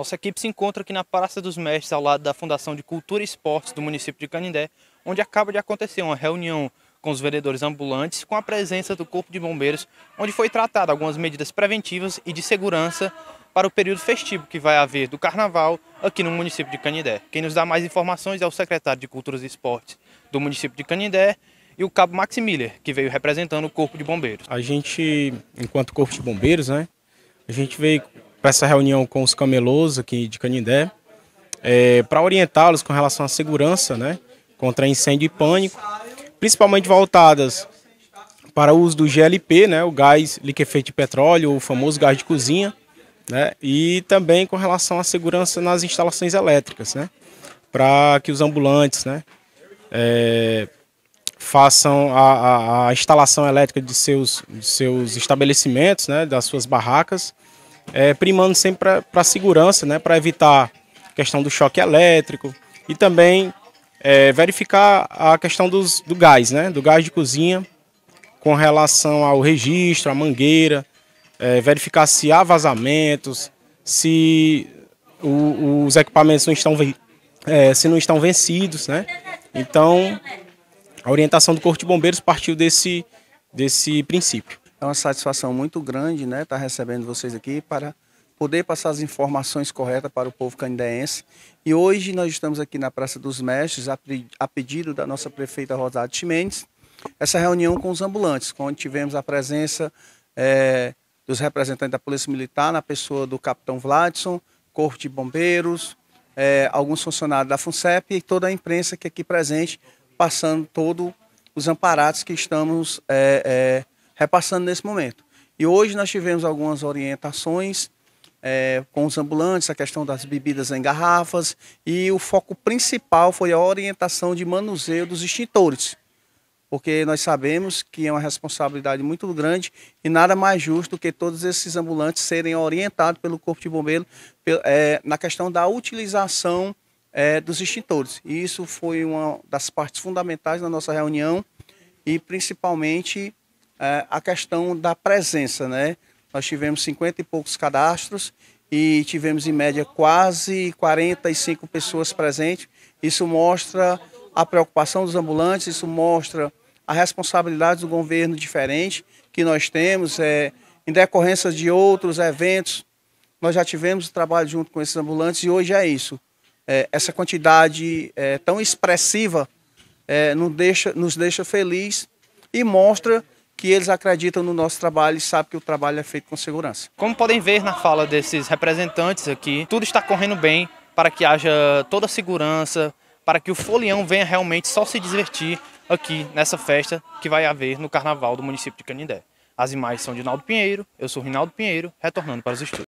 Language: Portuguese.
Nossa equipe se encontra aqui na Praça dos Mestres, ao lado da Fundação de Cultura e Esportes do município de Canindé, onde acaba de acontecer uma reunião com os vendedores ambulantes, com a presença do Corpo de Bombeiros, onde foi tratada algumas medidas preventivas e de segurança para o período festivo que vai haver do Carnaval aqui no município de Canindé. Quem nos dá mais informações é o secretário de Cultura e Esportes do município de Canindé, e o cabo Max Miller, que veio representando o Corpo de Bombeiros. A gente, enquanto Corpo de Bombeiros, né, a gente veio para essa reunião com os camelôs aqui de Canindé, é, para orientá-los com relação à segurança, né, contra incêndio e pânico, principalmente voltadas para o uso do GLP, né, o gás liquefeito de petróleo, o famoso gás de cozinha, né, e também com relação à segurança nas instalações elétricas, né, para que os ambulantes, né, é, façam a, a, a, instalação elétrica de seus, de seus estabelecimentos, né, das suas barracas, é, primando sempre para a segurança, né, para evitar a questão do choque elétrico e também é, verificar a questão dos, do gás, né, do gás de cozinha com relação ao registro, à mangueira, é, verificar se há vazamentos, se o, os equipamentos não estão, é, se não estão vencidos, né? Então, a orientação do Corpo de Bombeiros partiu desse, desse princípio. É uma satisfação muito grande né, estar tá recebendo vocês aqui para poder passar as informações corretas para o povo candeense. E hoje nós estamos aqui na Praça dos Mestres, a pedido da nossa prefeita Rosário Chimendes, essa reunião com os ambulantes, onde tivemos a presença é, dos representantes da Polícia Militar, na pessoa do Capitão Vladson, Corpo de Bombeiros, é, alguns funcionários da FUNCEP e toda a imprensa que é aqui presente, passando todos os amparados que estamos é, repassando nesse momento. E hoje nós tivemos algumas orientações é, com os ambulantes, a questão das bebidas em garrafas e o foco principal foi a orientação de manuseio dos extintores, porque nós sabemos que é uma responsabilidade muito grande e nada mais justo que todos esses ambulantes serem orientados pelo Corpo de Bombeiro é, na questão da utilização é, dos extintores. E isso foi uma das partes fundamentais da nossa reunião e principalmente é, a questão da presença, né? Nós tivemos 50 e poucos cadastros e tivemos em média quase 45 pessoas presentes. Isso mostra a preocupação dos ambulantes, isso mostra a responsabilidade do governo diferente que nós temos, é, em decorrência de outros eventos. Nós já tivemos o trabalho junto com esses ambulantes e hoje é isso. É, essa quantidade é, tão expressiva é, nos, deixa, nos deixa feliz e mostra que eles acreditam no nosso trabalho e sabem que o trabalho é feito com segurança. Como podem ver na fala desses representantes aqui, tudo está correndo bem para que haja toda a segurança, para que o folião venha realmente só se divertir aqui nessa festa que vai haver no Carnaval do município de Canindé. As imagens são de Naldo Pinheiro, eu sou Rinaldo Pinheiro, retornando para os estúdios.